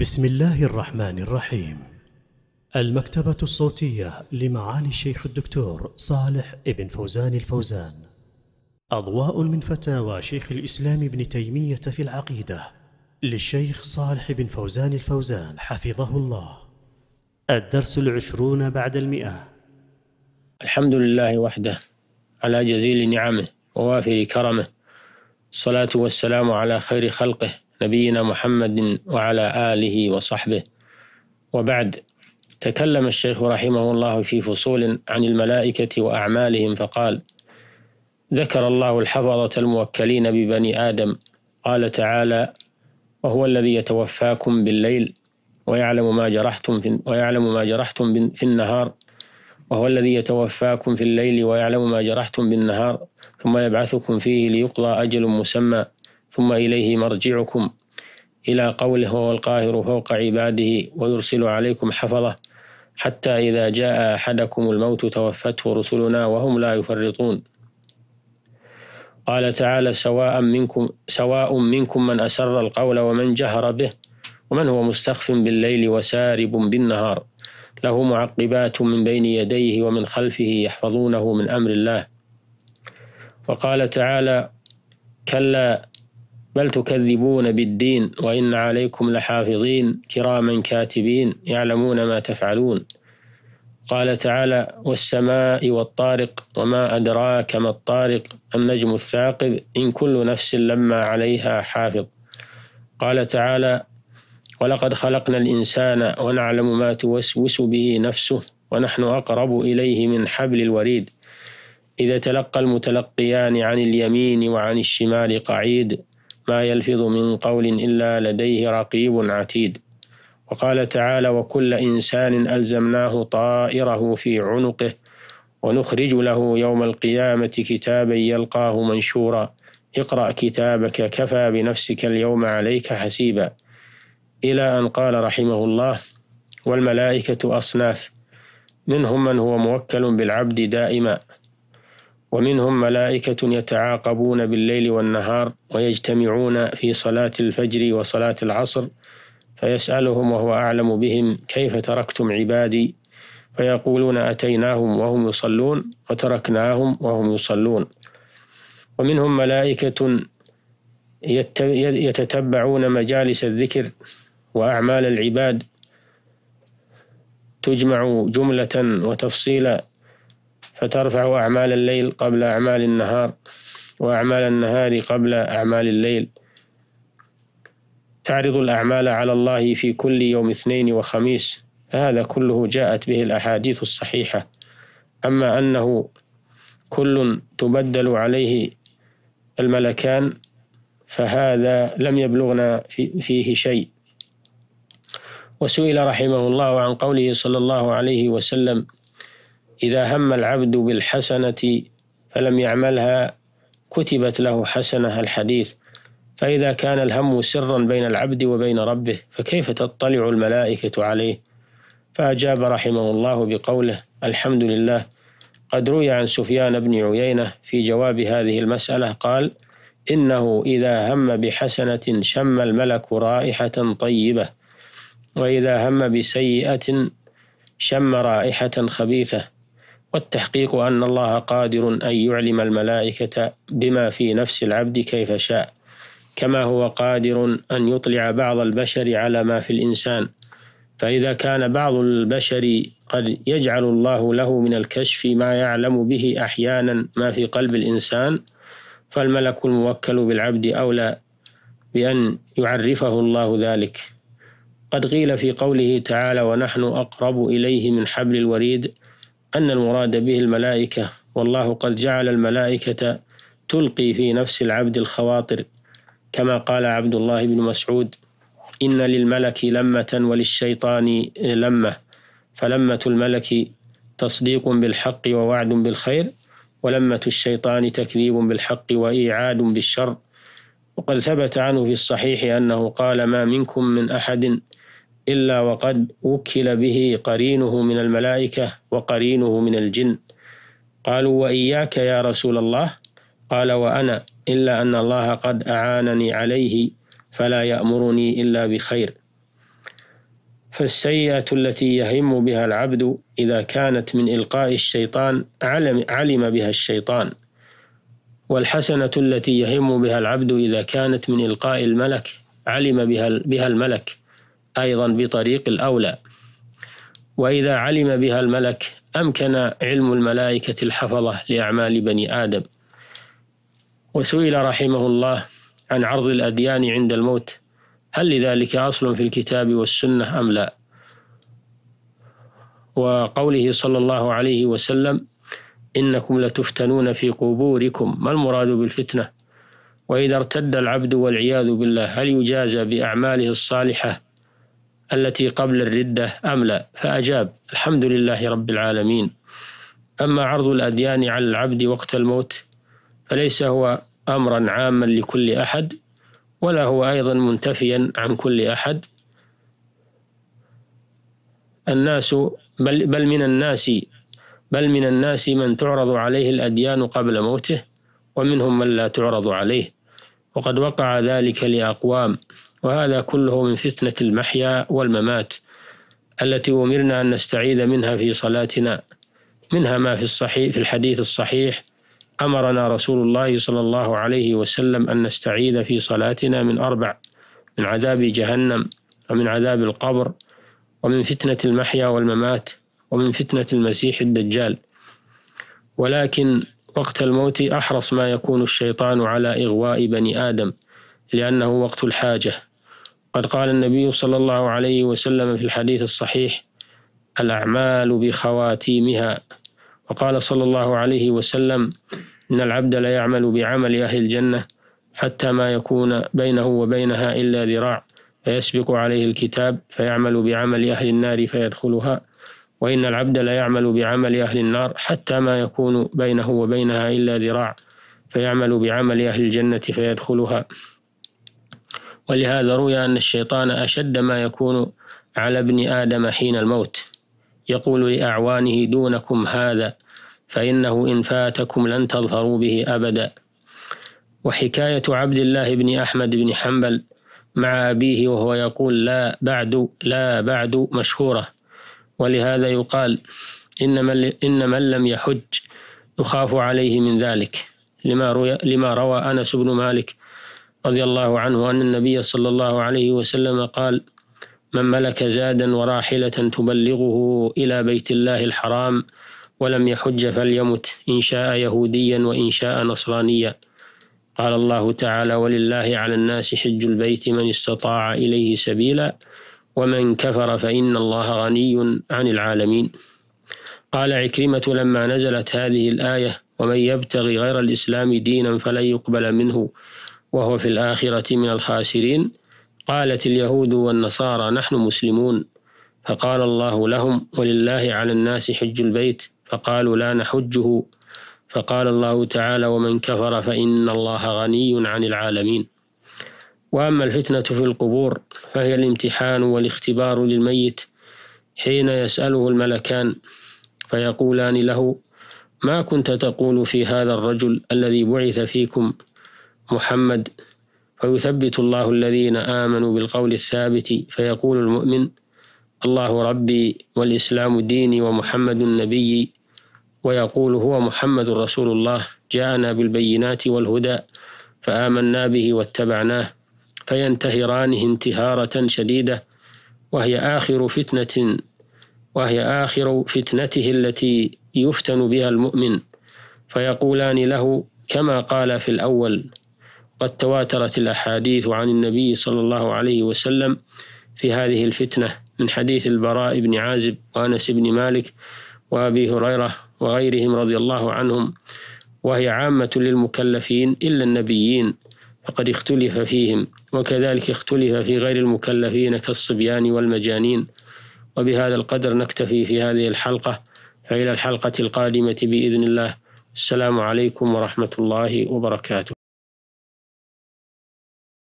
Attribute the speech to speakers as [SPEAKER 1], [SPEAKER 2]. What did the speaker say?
[SPEAKER 1] بسم الله الرحمن الرحيم المكتبة الصوتية لمعالي الشيخ الدكتور صالح ابن فوزان الفوزان أضواء من فتاوى شيخ الإسلام ابن تيمية في العقيدة للشيخ صالح بن فوزان الفوزان حفظه الله الدرس العشرون بعد المئة الحمد لله وحده على جزيل نعمه ووافر كرمه الصلاة والسلام على خير خلقه نبينا محمد وعلى آله وصحبه وبعد تكلم الشيخ رحمه الله في فصول عن الملائكة وأعمالهم فقال ذكر الله الحفظة الموكلين ببني آدم قال تعالى وهو الذي يتوفاكم بالليل ويعلم ما جرحتم في ويعلم ما جرحتم في النهار وهو الذي يتوفاكم في الليل ويعلم ما جرحتم بالنهار ثم يبعثكم فيه ليقضى أجل مسمى ثم إليه مرجعكم إلى قوله هو القاهر فوق عباده ويرسل عليكم حفظة حتى إذا جاء أحدكم الموت توفته رسلنا وهم لا يفرطون قال تعالى سواء منكم سواء منكم من أسر القول ومن جهر به ومن هو مستخف بالليل وسارب بالنهار له معقبات من بين يديه ومن خلفه يحفظونه من أمر الله وقال تعالى كلا بل تكذبون بالدين وإن عليكم لحافظين كراما كاتبين يعلمون ما تفعلون قال تعالى والسماء والطارق وما أدراك ما الطارق النجم الثاقب إن كل نفس لما عليها حافظ قال تعالى ولقد خلقنا الإنسان ونعلم ما توسوس به نفسه ونحن أقرب إليه من حبل الوريد إذا تلقى المتلقيان عن اليمين وعن الشمال قعيد ما يلفظ من قول إلا لديه رقيب عتيد وقال تعالى وكل إنسان ألزمناه طائره في عنقه ونخرج له يوم القيامة كتابا يلقاه منشورا اقرأ كتابك كفى بنفسك اليوم عليك حسيبا إلى أن قال رحمه الله والملائكة أصناف منهم من هو موكل بالعبد دائما ومنهم ملائكة يتعاقبون بالليل والنهار ويجتمعون في صلاة الفجر وصلاة العصر فيسألهم وهو أعلم بهم كيف تركتم عبادي فيقولون أتيناهم وهم يصلون وتركناهم وهم يصلون ومنهم ملائكة يتتبعون مجالس الذكر وأعمال العباد تجمع جملة وتفصيلا فترفع أعمال الليل قبل أعمال النهار وأعمال النهار قبل أعمال الليل تعرض الأعمال على الله في كل يوم اثنين وخميس هذا كله جاءت به الأحاديث الصحيحة أما أنه كل تبدل عليه الملكان فهذا لم يبلغنا فيه شيء وسئل رحمه الله عن قوله صلى الله عليه وسلم إذا هم العبد بالحسنة فلم يعملها كتبت له حسنة الحديث فإذا كان الهم سرا بين العبد وبين ربه فكيف تطلع الملائكة عليه فأجاب رحمه الله بقوله الحمد لله قد روي عن سفيان بن عيينة في جواب هذه المسألة قال إنه إذا هم بحسنة شم الملك رائحة طيبة وإذا هم بسيئة شم رائحة خبيثة والتحقيق أن الله قادر أن يعلم الملائكة بما في نفس العبد كيف شاء كما هو قادر أن يطلع بعض البشر على ما في الإنسان فإذا كان بعض البشر قد يجعل الله له من الكشف ما يعلم به أحيانا ما في قلب الإنسان فالملك الموكل بالعبد أولى بأن يعرفه الله ذلك قد قيل في قوله تعالى ونحن أقرب إليه من حبل الوريد أن المراد به الملائكة والله قد جعل الملائكة تلقي في نفس العبد الخواطر كما قال عبد الله بن مسعود إن للملك لمة وللشيطان لمة فلمة الملك تصديق بالحق ووعد بالخير ولمة الشيطان تكذيب بالحق وإيعاد بالشر وقد ثبت عنه في الصحيح أنه قال ما منكم من أحد إلا وقد وكل به قرينه من الملائكة وقرينه من الجن قالوا وإياك يا رسول الله قال وأنا إلا أن الله قد أعانني عليه فلا يأمرني إلا بخير فالسيئة التي يهم بها العبد إذا كانت من إلقاء الشيطان علم, علم بها الشيطان والحسنة التي يهم بها العبد إذا كانت من إلقاء الملك علم بها, بها الملك أيضا بطريق الأولى وإذا علم بها الملك أمكن علم الملائكة الحفظة لأعمال بني آدم وسئل رحمه الله عن عرض الأديان عند الموت هل لذلك أصل في الكتاب والسنة أم لا وقوله صلى الله عليه وسلم إنكم لتفتنون في قبوركم ما المراد بالفتنة وإذا ارتد العبد والعياذ بالله هل يجازى بأعماله الصالحة التي قبل الردة أم لا فأجاب الحمد لله رب العالمين أما عرض الأديان على العبد وقت الموت فليس هو أمرا عاما لكل أحد ولا هو أيضا منتفيا عن كل أحد الناس بل, بل من الناس بل من الناس من تعرض عليه الأديان قبل موته ومنهم من لا تعرض عليه وقد وقع ذلك لأقوام وهذا كله من فتنة المحيا والممات التي أمرنا أن نستعيذ منها في صلاتنا منها ما في الصحيح في الحديث الصحيح أمرنا رسول الله صلى الله عليه وسلم أن نستعيذ في صلاتنا من أربع من عذاب جهنم ومن عذاب القبر ومن فتنة المحيا والممات ومن فتنة المسيح الدجال ولكن وقت الموت أحرص ما يكون الشيطان على إغواء بني آدم لأنه وقت الحاجة قد قال النبي صلى الله عليه وسلم في الحديث الصحيح الأعمال بخواتيمها وقال صلى الله عليه وسلم إن العبد لا يعمل بعمل أهل الجنة حتى ما يكون بينه وبينها إلا ذراع فيسبق عليه الكتاب فيعمل بعمل أهل النار فيدخلها وإن العبد لا يعمل بعمل أهل النار حتى ما يكون بينه وبينها إلا ذراع فيعمل بعمل أهل الجنة فيدخلها ولهذا روي أن الشيطان أشد ما يكون على ابن آدم حين الموت يقول لأعوانه دونكم هذا فإنه إن فاتكم لن تظفروا به أبدا وحكاية عبد الله بن أحمد بن حنبل مع أبيه وهو يقول لا بعد لا بعد مشهورة ولهذا يقال إن من, إن من لم يحج يخاف عليه من ذلك لما, روي لما روى أنس بن مالك رضي الله عنه أن النبي صلى الله عليه وسلم قال من ملك زادا وراحلة تبلغه إلى بيت الله الحرام ولم يحج فليمت إن شاء يهوديا وإن شاء نصرانيا قال الله تعالى ولله على الناس حج البيت من استطاع إليه سبيلا ومن كفر فإن الله غني عن العالمين قال عكرمة لما نزلت هذه الآية ومن يبتغي غير الإسلام دينا فلن يقبل منه وهو في الآخرة من الخاسرين قالت اليهود والنصارى نحن مسلمون فقال الله لهم ولله على الناس حج البيت فقالوا لا نحجه فقال الله تعالى ومن كفر فإن الله غني عن العالمين وأما الفتنة في القبور فهي الامتحان والاختبار للميت حين يسأله الملكان فيقولان له ما كنت تقول في هذا الرجل الذي بعث فيكم محمد فيثبت الله الذين آمنوا بالقول الثابت فيقول المؤمن الله ربي والإسلام ديني ومحمد نبيي ويقول هو محمد رسول الله جاءنا بالبينات والهدى فآمنا به واتبعناه فينتهرانه انتهارة شديدة وهي آخر فتنة وهي آخر فتنته التي يفتن بها المؤمن فيقولان له كما قال في الأول قد تواترت الأحاديث عن النبي صلى الله عليه وسلم في هذه الفتنة من حديث البراء بن عازب وأنس بن مالك وأبي هريرة وغيرهم رضي الله عنهم وهي عامة للمكلفين إلا النبيين فقد اختلف فيهم وكذلك اختلف في غير المكلفين كالصبيان والمجانين وبهذا القدر نكتفي في هذه الحلقة فإلى الحلقة القادمة بإذن الله السلام عليكم ورحمة الله وبركاته